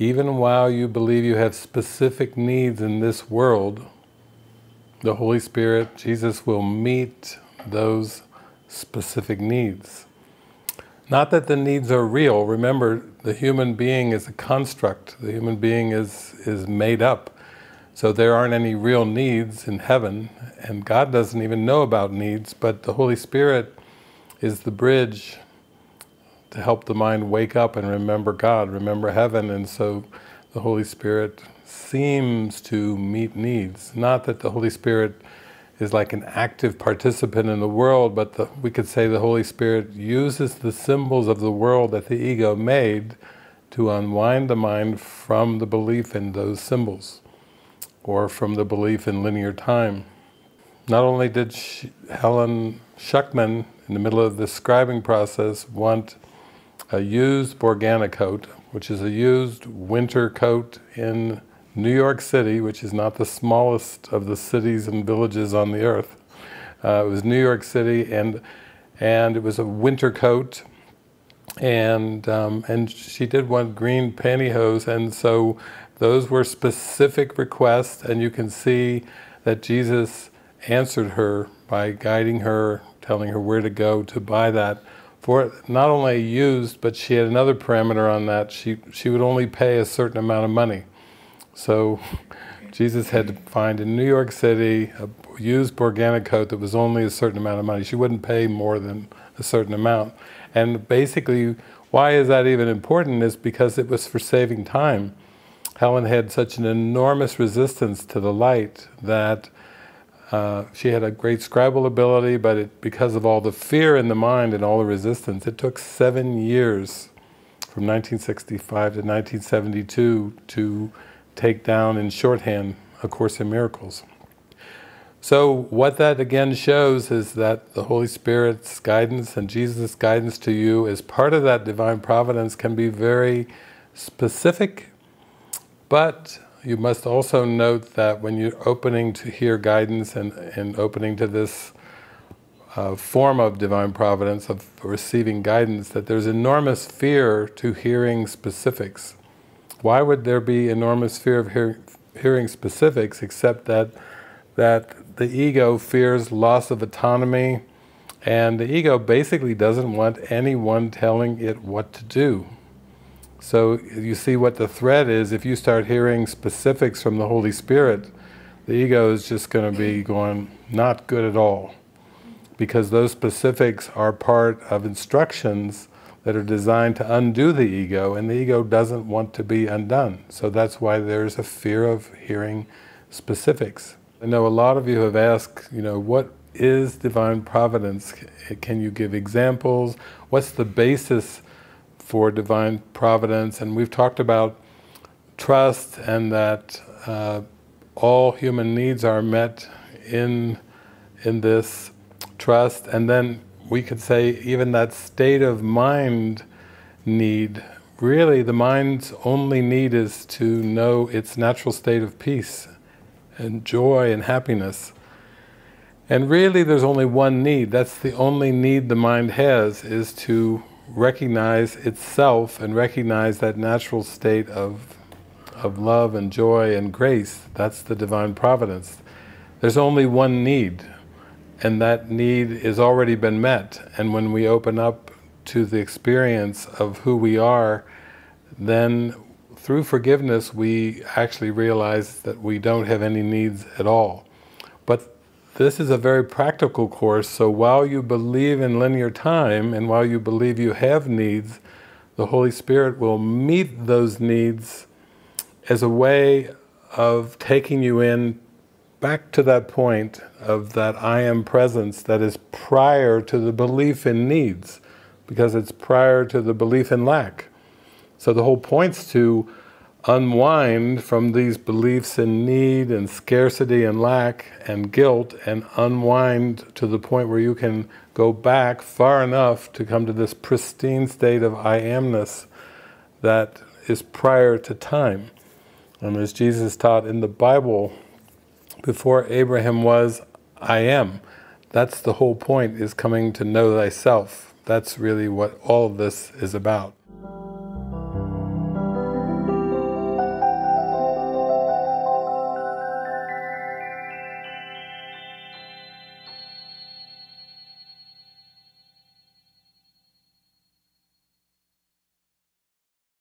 Even while you believe you have specific needs in this world, the Holy Spirit, Jesus, will meet those specific needs. Not that the needs are real. Remember, the human being is a construct. The human being is, is made up. So there aren't any real needs in heaven, and God doesn't even know about needs, but the Holy Spirit is the bridge to help the mind wake up and remember God, remember heaven, and so the Holy Spirit seems to meet needs. Not that the Holy Spirit is like an active participant in the world, but the, we could say the Holy Spirit uses the symbols of the world that the ego made to unwind the mind from the belief in those symbols, or from the belief in linear time. Not only did she, Helen Schuckman, in the middle of the scribing process, want a used Borgana coat, which is a used winter coat in New York City, which is not the smallest of the cities and villages on the earth. Uh, it was New York City, and and it was a winter coat, and um, and she did want green pantyhose, and so those were specific requests, and you can see that Jesus answered her by guiding her, telling her where to go to buy that for not only used, but she had another parameter on that. She, she would only pay a certain amount of money. So Jesus had to find in New York City a used Borgana coat that was only a certain amount of money. She wouldn't pay more than a certain amount. And basically, why is that even important is because it was for saving time. Helen had such an enormous resistance to the light that uh, she had a great Scrabble ability, but it, because of all the fear in the mind and all the resistance, it took seven years from 1965 to 1972 to take down in shorthand A Course in Miracles. So what that again shows is that the Holy Spirit's guidance and Jesus' guidance to you as part of that divine providence can be very specific, but you must also note that when you're opening to hear guidance and, and opening to this uh, form of divine providence, of receiving guidance, that there's enormous fear to hearing specifics. Why would there be enormous fear of hear, hearing specifics except that, that the ego fears loss of autonomy, and the ego basically doesn't want anyone telling it what to do. So you see what the threat is. If you start hearing specifics from the Holy Spirit, the ego is just going to be going, not good at all. Because those specifics are part of instructions that are designed to undo the ego, and the ego doesn't want to be undone. So that's why there's a fear of hearing specifics. I know a lot of you have asked, you know, what is divine providence? Can you give examples? What's the basis for divine providence. And we've talked about trust and that uh, all human needs are met in, in this trust. And then we could say even that state of mind need, really the mind's only need is to know its natural state of peace and joy and happiness. And really there's only one need, that's the only need the mind has, is to recognize itself and recognize that natural state of, of love and joy and grace. That's the divine providence. There's only one need, and that need has already been met. And when we open up to the experience of who we are, then through forgiveness we actually realize that we don't have any needs at all. But this is a very practical course, so while you believe in linear time and while you believe you have needs, the Holy Spirit will meet those needs as a way of taking you in back to that point of that I am presence that is prior to the belief in needs, because it's prior to the belief in lack. So the whole point's to unwind from these beliefs in need and scarcity and lack and guilt and unwind to the point where you can go back far enough to come to this pristine state of I amness that is prior to time. And um, as Jesus taught in the Bible, before Abraham was, I am. That's the whole point, is coming to know thyself. That's really what all of this is about.